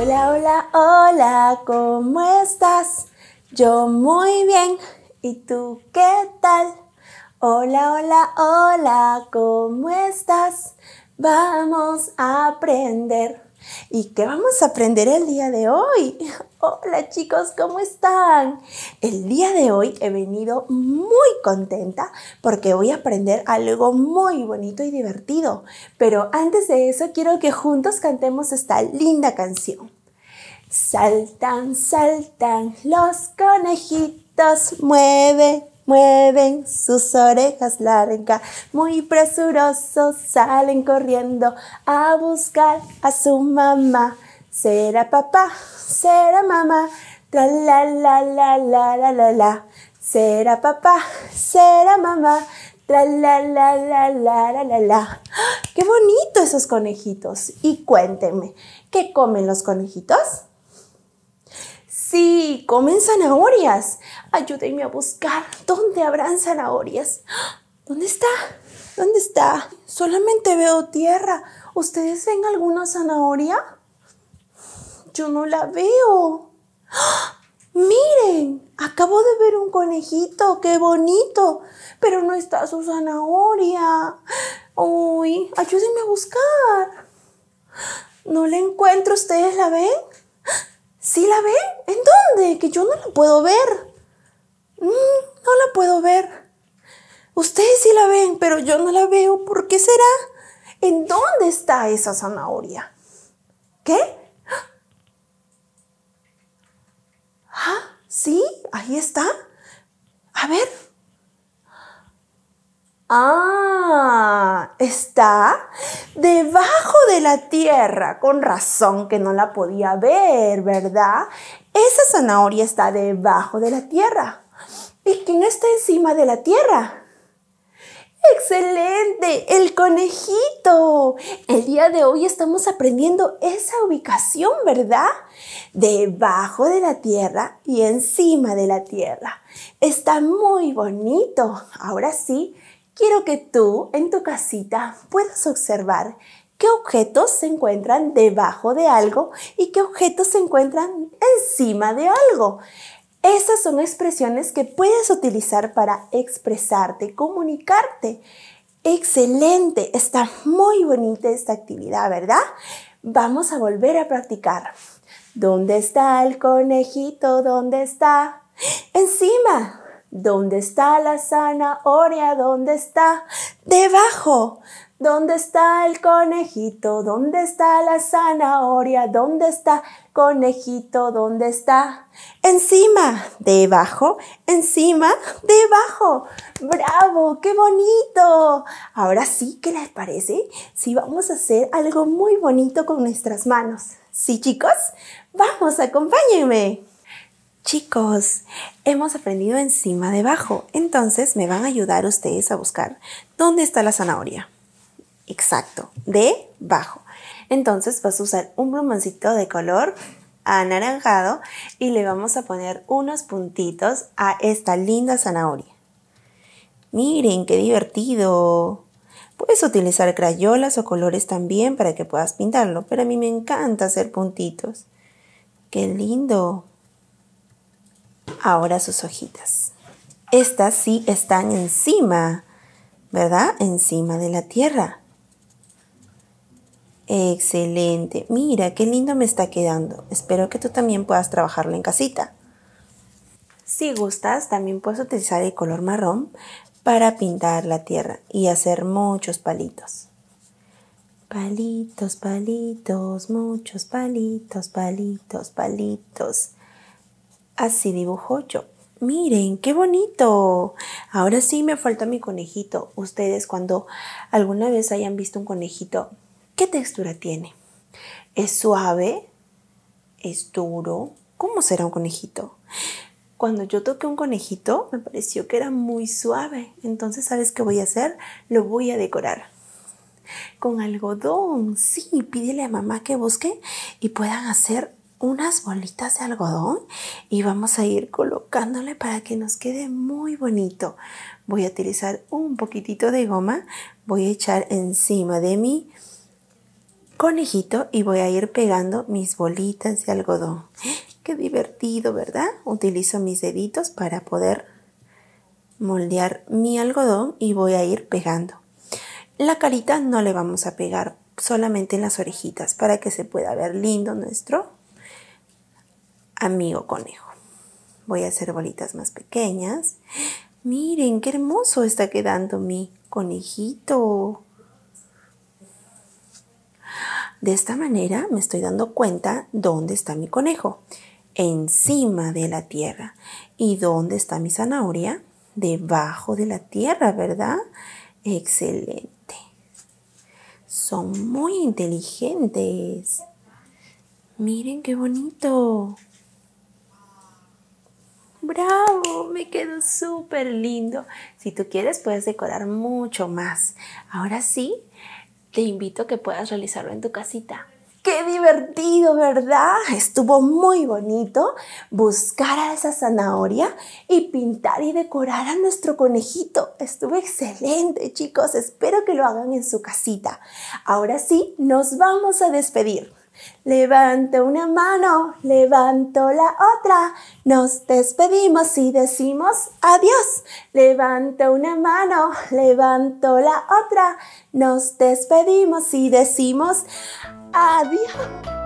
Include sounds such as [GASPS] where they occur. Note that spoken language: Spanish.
Hola, hola, hola, ¿cómo estás? Yo muy bien, ¿y tú qué tal? Hola, hola, hola, ¿cómo estás? Vamos a aprender. ¿Y qué vamos a aprender el día de hoy? Hola chicos, ¿cómo están? El día de hoy he venido muy contenta porque voy a aprender algo muy bonito y divertido. Pero antes de eso quiero que juntos cantemos esta linda canción. Saltan, saltan los conejitos, mueven, mueven sus orejas largas, muy presurosos salen corriendo a buscar a su mamá. Será papá, será mamá, la la la la la la la la. Será papá, será mamá, la la la la la la la la. ¡Qué bonito esos conejitos! Y cuéntenme, ¿qué comen los conejitos? Sí, comen zanahorias. Ayúdenme a buscar dónde habrán zanahorias. ¿Dónde está? ¿Dónde está? Solamente veo tierra. ¿Ustedes ven alguna zanahoria? yo no la veo. ¡Ah! Miren, acabo de ver un conejito, qué bonito, pero no está su zanahoria. Uy, ayúdenme a buscar. No la encuentro, ¿ustedes la ven? ¿Sí la ven? ¿En dónde? Que yo no la puedo ver. Mm, no la puedo ver. Ustedes sí la ven, pero yo no la veo. ¿Por qué será? ¿En dónde está esa zanahoria? ¿Qué? Ahí está. A ver. Ah, está debajo de la tierra, con razón que no la podía ver, ¿verdad? Esa zanahoria está debajo de la tierra. ¿Y quién está encima de la tierra? ¡Excelente! ¡El conejito! El día de hoy estamos aprendiendo esa ubicación, ¿verdad? Debajo de la tierra y encima de la tierra. Está muy bonito. Ahora sí, quiero que tú en tu casita puedas observar qué objetos se encuentran debajo de algo y qué objetos se encuentran encima de algo. Esas son expresiones que puedes utilizar para expresarte, comunicarte. Excelente, está muy bonita esta actividad, ¿verdad? Vamos a volver a practicar. ¿Dónde está el conejito? ¿Dónde está? [GASPS] Encima. ¿Dónde está la zanahoria? ¿Dónde está? Debajo. ¿Dónde está el conejito? ¿Dónde está la zanahoria? ¿Dónde está conejito? ¿Dónde está? Encima, debajo, encima, debajo. ¡Bravo! ¡Qué bonito! Ahora sí, ¿qué les parece? Sí, vamos a hacer algo muy bonito con nuestras manos. ¿Sí, chicos? Vamos, acompáñenme. Chicos, hemos aprendido encima debajo, entonces me van a ayudar ustedes a buscar dónde está la zanahoria. Exacto, bajo. Entonces vas a usar un plumoncito de color anaranjado y le vamos a poner unos puntitos a esta linda zanahoria. Miren, qué divertido. Puedes utilizar crayolas o colores también para que puedas pintarlo, pero a mí me encanta hacer puntitos. ¡Qué lindo! Ahora sus hojitas. Estas sí están encima, ¿verdad? Encima de la tierra. Excelente. Mira, qué lindo me está quedando. Espero que tú también puedas trabajarlo en casita. Si gustas, también puedes utilizar el color marrón para pintar la tierra y hacer muchos palitos. Palitos, palitos, muchos palitos, palitos, palitos. Así dibujo yo. Miren, qué bonito. Ahora sí me falta mi conejito. Ustedes cuando alguna vez hayan visto un conejito, ¿qué textura tiene? ¿Es suave? ¿Es duro? ¿Cómo será un conejito? Cuando yo toqué un conejito, me pareció que era muy suave. Entonces, ¿sabes qué voy a hacer? Lo voy a decorar. Con algodón, sí, pídele a mamá que busque y puedan hacer unas bolitas de algodón y vamos a ir colocándole para que nos quede muy bonito. Voy a utilizar un poquitito de goma, voy a echar encima de mi conejito y voy a ir pegando mis bolitas de algodón. Qué divertido, ¿verdad? Utilizo mis deditos para poder moldear mi algodón y voy a ir pegando. La carita no le vamos a pegar, solamente en las orejitas para que se pueda ver lindo nuestro amigo conejo. Voy a hacer bolitas más pequeñas. Miren, qué hermoso está quedando mi conejito. De esta manera me estoy dando cuenta dónde está mi conejo. Encima de la tierra. ¿Y dónde está mi zanahoria? Debajo de la tierra, ¿verdad? Excelente. Son muy inteligentes. Miren qué bonito bravo, me quedó súper lindo. Si tú quieres puedes decorar mucho más. Ahora sí, te invito a que puedas realizarlo en tu casita. Qué divertido, ¿verdad? Estuvo muy bonito buscar a esa zanahoria y pintar y decorar a nuestro conejito. Estuvo excelente, chicos. Espero que lo hagan en su casita. Ahora sí, nos vamos a despedir. Levanto una mano, levanto la otra, nos despedimos y decimos adiós. Levanto una mano, levanto la otra, nos despedimos y decimos adiós.